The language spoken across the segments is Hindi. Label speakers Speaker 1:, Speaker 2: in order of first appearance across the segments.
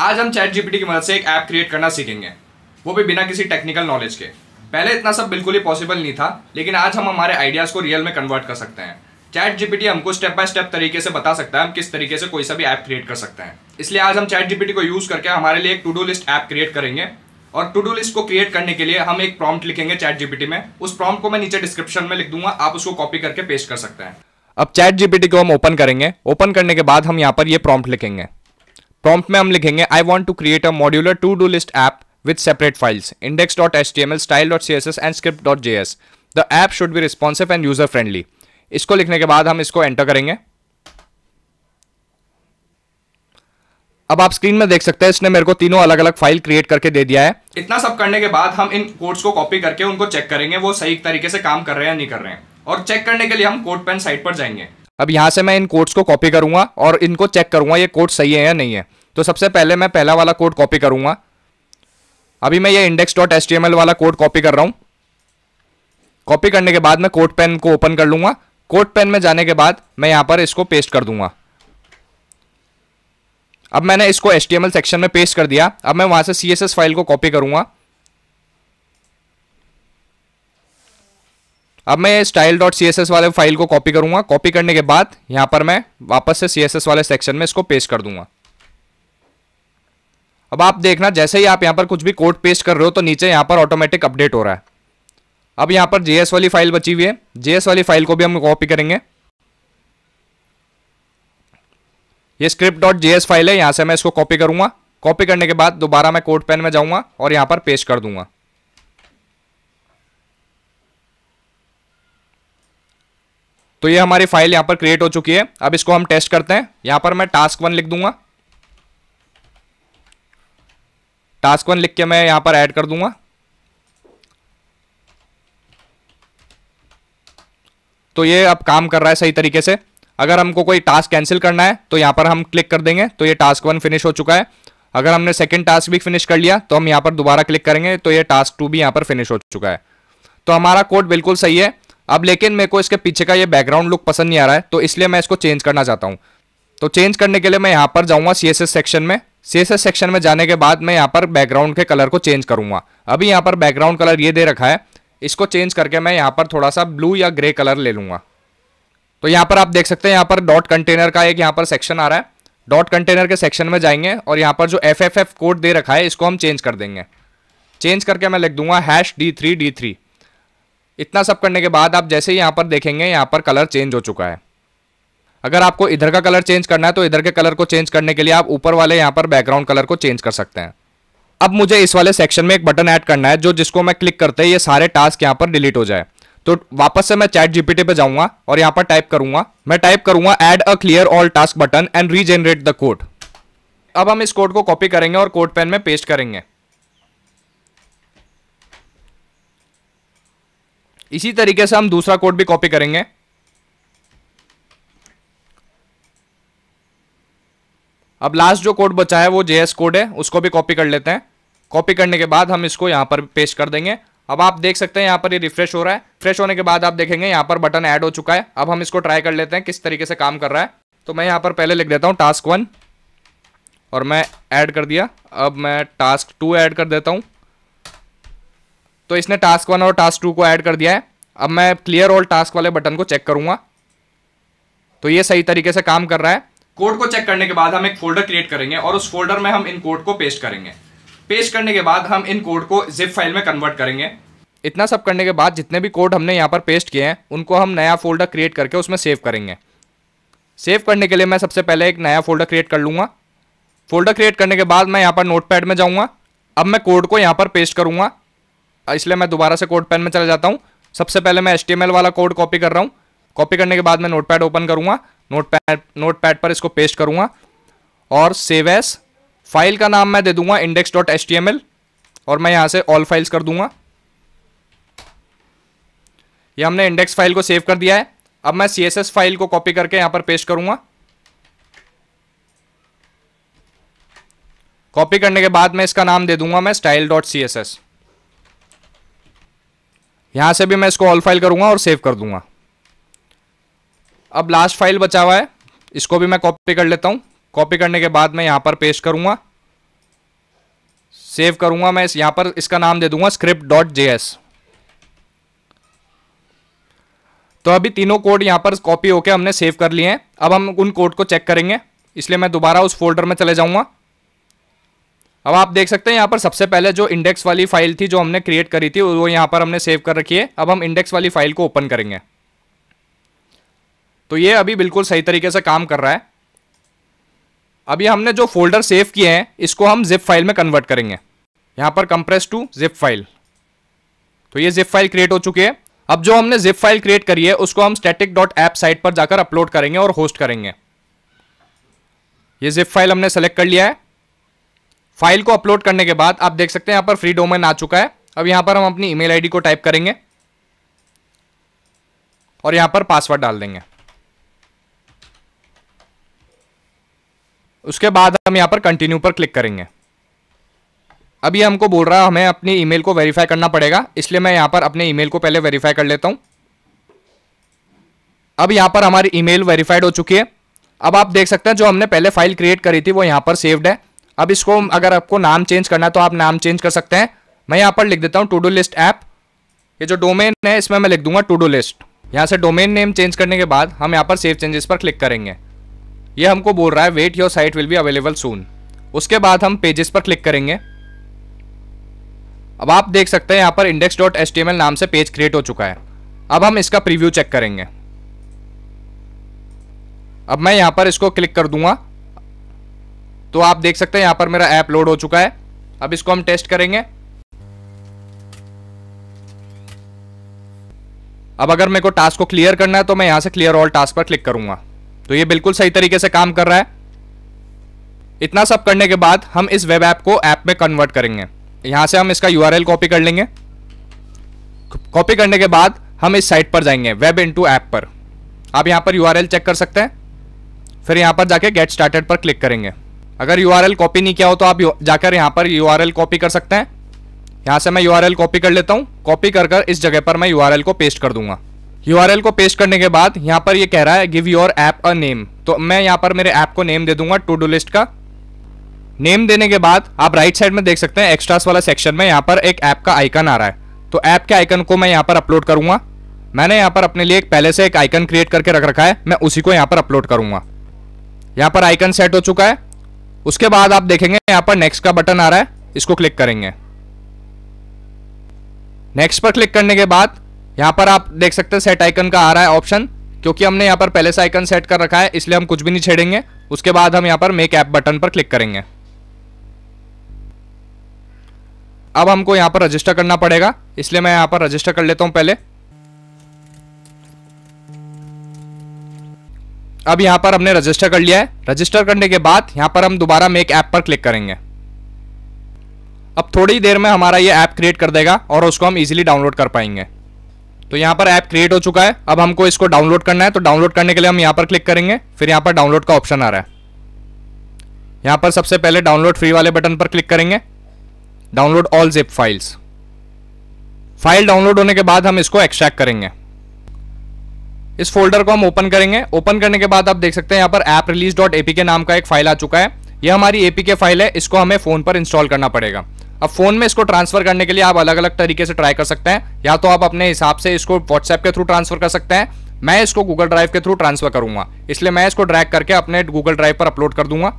Speaker 1: आज हम चैट जीपीटी की मदद से एक ऐप क्रिएट करना सीखेंगे वो भी बिना किसी टेक्निकल नॉलेज के पहले इतना सब बिल्कुल ही पॉसिबल नहीं था लेकिन आज हम हमारे आइडियाज़ को रियल में कन्वर्ट कर सकते हैं चैट जीपीटी हमको स्टेप बाय स्टेप तरीके से बता सकता है हम किस तरीके से कोई सा भी ऐप क्रिएट कर सकते हैं इसलिए आज हम चैट जीपीटी को यूज़ करके हमारे लिए एक to do list app create करेंगे और टू डू लिस्ट को क्रिएट करने के लिए हम एक प्रॉम्प्ट लिखेंगे चैट जीपीटी में उस प्रॉम्प्ट को मैं नीचे डिस्क्रिप्शन में लिख दूंगा आप उसको कॉपी करके पेस्ट कर सकते हैं अब चैट जीपीटी को हम ओपन करेंगे ओपन करने के बाद हम यहाँ पर ये प्रॉम्प्ट लिखेंगे प्रॉम्प्ट में हम लिखेंगे I want to create a modular to do list app S S and script dot J S the app should be responsive and user friendly इसको लिखने के बाद हम इसको एंटर करेंगे अब आप स्क्रीन में देख सकते हैं इसने मेरे को तीनों अलग अलग फाइल क्रिएट करके दे दिया है इतना सब करने के बाद हम इन कोड्स को कॉपी करके उनको चेक करेंगे वो सही तरीके से काम कर रहे हैं या नहीं कर रहे हैं और चेक करने के लिए हम कोड पेन साइट पर जाएंगे अब यहां से मैं इन कोड्स को कॉपी करूंगा और इनको चेक करूंगा ये कोड सही है या नहीं है तो सबसे पहले मैं पहला वाला कोड कॉपी करूंगा अभी मैं ये इंडेक्स डॉट एस वाला कोड कॉपी कर रहा हूं कॉपी करने के बाद मैं कोड पेन को ओपन कर लूंगा कोड पेन में जाने के बाद मैं यहां पर इसको पेस्ट कर दूंगा अब मैंने इसको एच सेक्शन में पेस्ट कर दिया अब मैं वहां से सी फाइल को कॉपी करूंगा अब मैं style dot C S S वाले फाइल को कॉपी करूंगा कॉपी करने के बाद यहाँ पर मैं वापस से सी एस एस वाले सेक्शन में इसको पेस्ट कर दूंगा अब आप देखना जैसे ही आप यहाँ पर कुछ भी कोड पेस्ट कर रहे हो तो नीचे यहाँ पर ऑटोमेटिक अपडेट हो रहा है अब यहाँ पर जेएस वाली फाइल बची हुई है जेएस वाली फाइल को भी हम कॉपी करेंगे ये स्क्रिप्ट डॉट जेएस फाइल है यहां से मैं इसको कॉपी करूंगा कॉपी करने के बाद दोबारा मैं कोड पेन में जाऊँगा और यहाँ पर पेस्ट कर दूंगा तो ये हमारी फाइल यहां पर क्रिएट हो चुकी है अब इसको हम टेस्ट करते हैं यहां पर मैं टास्क वन लिख दूंगा टास्क वन लिख के मैं यहां पर ऐड कर दूंगा तो ये अब काम कर रहा है सही तरीके से अगर हमको कोई टास्क कैंसिल करना है तो यहां पर हम क्लिक कर देंगे तो ये टास्क वन फिनिश हो चुका है अगर हमने सेकेंड टास्क भी फिनिश कर लिया तो हम यहां पर दोबारा क्लिक करेंगे तो ये टास्क टू भी यहां पर फिनिश हो चुका है तो हमारा कोड बिल्कुल सही है अब लेकिन मेरे को इसके पीछे का ये बैकग्राउंड लुक पसंद नहीं आ रहा है तो इसलिए मैं इसको चेंज करना चाहता हूँ तो चेंज करने के लिए मैं यहाँ पर जाऊँगा सी सेक्शन में सी सेक्शन में जाने के बाद मैं यहाँ पर बैकग्राउंड के कलर को चेंज करूँगा अभी यहाँ पर बैकग्राउंड कलर ये दे रखा है इसको चेंज करके मैं यहाँ पर थोड़ा सा ब्लू या ग्रे कलर ले लूँगा तो यहाँ पर आप देख सकते हैं यहाँ पर डॉट कंटेनर का एक यहाँ पर सेक्शन आ रहा है डॉट कंटेनर के सेक्शन में जाएंगे और यहाँ पर जो एफ एफ एफ कोड दे रखा है इसको हम चेंज कर देंगे चेंज करके मैं लिख दूंगा hash D three D three इतना सब करने के बाद आप जैसे ही यहाँ पर देखेंगे यहाँ पर कलर चेंज हो चुका है अगर आपको इधर का कलर चेंज करना है तो इधर के कलर को चेंज करने के लिए आप ऊपर वाले यहाँ पर बैकग्राउंड कलर को चेंज कर सकते हैं अब मुझे इस वाले सेक्शन में एक बटन ऐड करना है जो जिसको मैं क्लिक करते ही ये सारे टास्क यहाँ पर डिलीट हो जाए तो वापस से मैं चैट जीपीटी पे जाऊंगा और यहाँ पर टाइप करूंगा मैं टाइप करूंगा add a clear all task button and regenerate the code अब हम इस कोड को कॉपी करेंगे और कोड पेन में पेस्ट करेंगे इसी तरीके से हम दूसरा कोड भी कॉपी करेंगे अब लास्ट जो कोड बचा है वो जेएस कोड है उसको भी कॉपी कर लेते हैं कॉपी करने के बाद हम इसको यहां पर पेश कर देंगे अब आप देख सकते हैं यहां पर ये यह रिफ्रेश हो रहा है फ्रेश होने के बाद आप देखेंगे यहां पर बटन ऐड हो चुका है अब हम इसको ट्राई कर लेते हैं किस तरीके से काम कर रहा है तो मैं यहां पर पहले लिख देता हूँ टास्क वन और मैं ऐड कर दिया अब मैं टास्क टू ऐड कर देता हूँ तो इसने टास्क वन और टास्क टू को ऐड कर दिया है अब मैं क्लियर ऑल टास्क वाले बटन को चेक करूंगा तो ये सही तरीके से काम कर रहा है कोड को चेक करने के बाद हम एक फोल्डर क्रिएट करेंगे और उस फोल्डर में हम इन कोड को पेस्ट करेंगे पेस्ट करने के बाद हम इन कोड को जिप फाइल में कन्वर्ट करेंगे इतना सब करने के बाद जितने भी कोड हमने यहाँ पर पेस्ट किए हैं उनको हम नया फोल्डर क्रिएट करके उसमें सेव करेंगे सेव करने के लिए मैं सबसे पहले एक नया फोल्डर क्रिएट कर लूँगा फोल्डर क्रिएट करने के बाद मैं यहाँ पर नोटपैड में जाऊँगा अब मैं कोड को यहाँ पर पेस्ट करूँगा इसलिए मैं दोबारा से कोड पेन में चला जाता हूँ सबसे पहले मैं एच वाला कोड कॉपी कर रहा हूँ कॉपी करने के बाद मैं नोटपैड ओपन करूँगा नोटपैड पैड पर इसको पेस्ट करूँगा और सेव एस फाइल का नाम मैं दे दूंगा इंडेक्स डॉट एस और मैं यहाँ से ऑल फाइल्स कर दूंगा ये हमने इंडेक्स फाइल को सेव कर दिया है अब मैं सी फाइल को कॉपी करके यहाँ पर पेस्ट करूँगा कॉपी करने के बाद मैं इसका नाम दे दूंगा मैं style dot C S S यहां से भी मैं इसको ऑल फाइल करूंगा और सेव कर दूंगा अब लास्ट फाइल बचा हुआ है इसको भी मैं कॉपी कर लेता हूं कॉपी करने के बाद मैं यहां पर पेस्ट करूंगा सेव करूंगा मैं यहां पर इसका नाम दे दूंगा स्क्रिप्ट डॉट जे एस तो अभी तीनों कोड यहां पर कॉपी होकर हमने सेव कर लिए हैं अब हम उन कोड को चेक करेंगे इसलिए मैं दोबारा उस फोल्डर में चले जाऊंगा अब आप देख सकते हैं यहाँ पर सबसे पहले जो इंडेक्स वाली फाइल थी जो हमने क्रिएट करी थी वो यहाँ पर हमने सेव कर रखी है अब हम इंडेक्स वाली फाइल को ओपन करेंगे तो ये अभी बिल्कुल सही तरीके से काम कर रहा है अभी हमने जो फोल्डर सेव किए हैं इसको हम जिप फाइल में कन्वर्ट करेंगे यहाँ पर कंप्रेस टू जिप फाइल तो ये जिप फाइल क्रिएट हो चुकी है अब जो हमने जिप फाइल क्रिएट करी है उसको हम स्टेटिक डॉट ऐप साइट पर जाकर अपलोड करेंगे और होस्ट करेंगे ये जिप फाइल हमने सेलेक्ट कर लिया है फाइल को अपलोड करने के बाद आप देख सकते हैं यहां पर फ्री डोमेन आ चुका है अब यहां पर हम अपनी ईमेल आईडी को टाइप करेंगे और यहां पर पासवर्ड डाल देंगे उसके बाद हम यहाँ पर कंटिन्यू पर क्लिक करेंगे अभी हमको बोल रहा है हमें अपनी ईमेल को वेरीफाई करना पड़ेगा इसलिए मैं यहां पर अपने ईमेल को पहले वेरीफाई कर लेता हूं अब यहां पर हमारी ईमेल वेरीफाइड हो चुकी है अब आप देख सकते हैं जो हमने पहले फाइल क्रिएट करी थी वो यहां पर सेव्ड है अब इसको अगर आपको नाम चेंज करना है तो आप नाम चेंज कर सकते हैं मैं यहाँ पर लिख देता हूँ टू डू लिस्ट ऐप ये जो डोमेन है इसमें मैं लिख दूंगा टू डू लिस्ट यहाँ से डोमेन नेम चेंज करने के बाद हम यहाँ पर सेव चेंजेस पर क्लिक करेंगे ये हमको बोल रहा है wait your site will be available soon उसके बाद हम पेजेस पर क्लिक करेंगे अब आप देख सकते हैं यहाँ पर index dot S T M L नाम से पेज क्रिएट हो चुका है अब हम इसका प्रीव्यू चेक करेंगे अब मैं यहाँ पर इसको क्लिक कर दूंगा तो आप देख सकते हैं यहां पर मेरा ऐप लोड हो चुका है अब इसको हम टेस्ट करेंगे अब अगर मेरे को टास्क को क्लियर करना है तो मैं यहां से क्लियर ऑल टास्क पर क्लिक करूंगा तो ये बिल्कुल सही तरीके से काम कर रहा है इतना सब करने के बाद हम इस वेब ऐप को ऐप में कन्वर्ट करेंगे यहां से हम इसका यू कॉपी कर लेंगे कॉपी करने के बाद हम इस साइट पर जाएंगे वेब इंटू ऐप पर आप यहां पर यू चेक कर सकते हैं फिर यहां पर जाके गेट स्टार्टेड पर क्लिक करेंगे अगर यू कॉपी नहीं किया हो तो आप जाकर यहाँ पर यू कॉपी कर सकते हैं यहाँ से मैं यू कॉपी कर लेता हूँ कॉपी कर कर इस जगह पर मैं यू को पेस्ट कर दूंगा यू को पेस्ट करने के बाद यहाँ पर ये यह कह रहा है give your app a name तो मैं यहाँ पर मेरे ऐप को नेम दे दूंगा टू डू लिस्ट का नेम देने के बाद आप राइट साइड में देख सकते हैं एक्स्ट्रास वाला सेक्शन में यहाँ पर एक ऐप का आइकन आ रहा है तो ऐप के आइकन को मैं यहाँ पर अपलोड करूंगा मैंने यहाँ पर अपने लिए एक पहले से एक आइकन क्रिएट करके रख रखा है मैं उसी को यहाँ पर अपलोड करूंगा यहाँ पर आइकन सेट हो चुका है उसके बाद आप देखेंगे यहां पर नेक्स्ट का बटन आ रहा है इसको क्लिक करेंगे नेक्स्ट पर क्लिक करने के बाद यहां पर आप देख सकते हैं सेट आइकन का आ रहा है ऑप्शन क्योंकि हमने यहां पर पहले से आइकन सेट कर रखा है इसलिए हम कुछ भी नहीं छेड़ेंगे उसके बाद हम यहां पर मेक ऐप बटन पर क्लिक करेंगे अब हमको यहां पर रजिस्टर करना पड़ेगा इसलिए मैं यहां पर रजिस्टर कर लेता हूं पहले अब यहां पर हमने रजिस्टर कर लिया है रजिस्टर करने के बाद यहां पर हम दोबारा मेक ऐप पर क्लिक करेंगे अब थोड़ी देर में हमारा ये ऐप क्रिएट कर देगा और उसको हम इजीली डाउनलोड कर पाएंगे तो यहां पर ऐप क्रिएट हो चुका है अब हमको इसको डाउनलोड करना है तो डाउनलोड करने के लिए हम यहां पर क्लिक करेंगे फिर यहां पर डाउनलोड का ऑप्शन आ रहा है यहां पर सबसे पहले डाउनलोड फ्री वाले बटन पर क्लिक करेंगे download all zip files file download होने के बाद हम इसको एक्सट्रैक्ट करेंगे इस फोल्डर को हम ओपन करेंगे ओपन करने के बाद आप देख सकते हैं यहाँ पर ऐप रिलीज डॉट एपीके नाम का एक फाइल आ चुका है यह हमारी एपीके फाइल है इसको हमें फोन पर इंस्टॉल करना पड़ेगा अब फोन में इसको ट्रांसफर करने के लिए आप अलग अलग तरीके से ट्राई कर सकते हैं या तो आप अपने हिसाब से इसको व्हाट्सएप के थ्रू ट्रांसफर कर सकते हैं मैं इसको गूगल ड्राइव के थ्रू ट्रांसफर करूंगा इसलिए मैं इसको ड्रैग करके अपने गूगल ड्राइव पर अपलोड कर दूंगा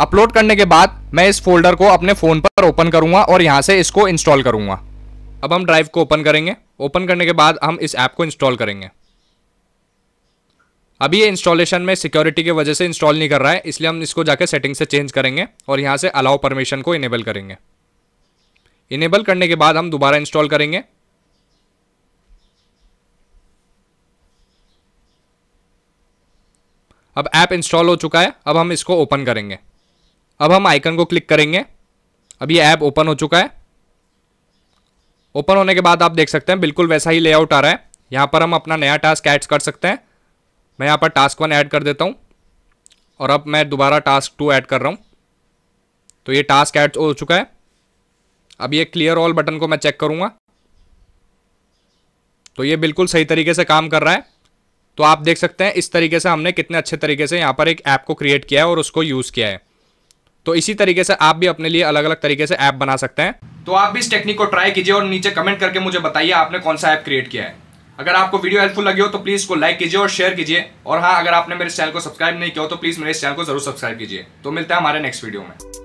Speaker 1: अपलोड करने के बाद मैं इस फोल्डर को अपने फोन पर ओपन करूंगा और यहां से इसको इंस्टॉल करूंगा अब हम ड्राइव को ओपन करेंगे ओपन करने के बाद हम इस ऐप को इंस्टॉल करेंगे अभी ये इंस्टॉलेशन में सिक्योरिटी की वजह से इंस्टॉल नहीं कर रहा है इसलिए हम इसको जाकर सेटिंग से चेंज करेंगे और यहाँ से अलाउ परमिशन को इनेबल करेंगे इनेबल करने के बाद हम दोबारा इंस्टॉल करेंगे अब ऐप इंस्टॉल हो चुका है अब हम इसको ओपन करेंगे अब हम आइकन को क्लिक करेंगे अब ये ऐप ओपन हो चुका है ओपन होने के बाद आप देख सकते हैं बिल्कुल वैसा ही लेआउट आ रहा है यहाँ पर हम अपना नया टास्क ऐड कर सकते हैं मैं यहाँ पर टास्क वन ऐड कर देता हूँ और अब मैं दोबारा टास्क टू ऐड कर रहा हूँ तो ये टास्क ऐड हो चुका है अब ये क्लियर ऑल बटन को मैं चेक करूँगा तो ये बिल्कुल सही तरीके से काम कर रहा है तो आप देख सकते हैं इस तरीके से हमने कितने अच्छे तरीके से यहाँ पर एक ऐप को क्रिएट किया है और उसको यूज़ किया है तो इसी तरीके से आप भी अपने लिए अलग अलग तरीके से ऐप बना सकते हैं तो आप भी इस टेक्निक को ट्राई कीजिए और नीचे कमेंट करके मुझे बताइए आपने कौन सा ऐप क्रिएट किया है अगर आपको वीडियो हेल्पफुल लगी हो तो प्लीज़ को लाइक कीजिए और शेयर कीजिए और हाँ अगर आपने मेरे चैनल को सब्सक्राइब नहीं किया हो तो प्लीज़ मेरे इस चैनल को जरूर सब्सक्राइब कीजिए तो मिलता है हमारे नेक्स्ट वीडियो में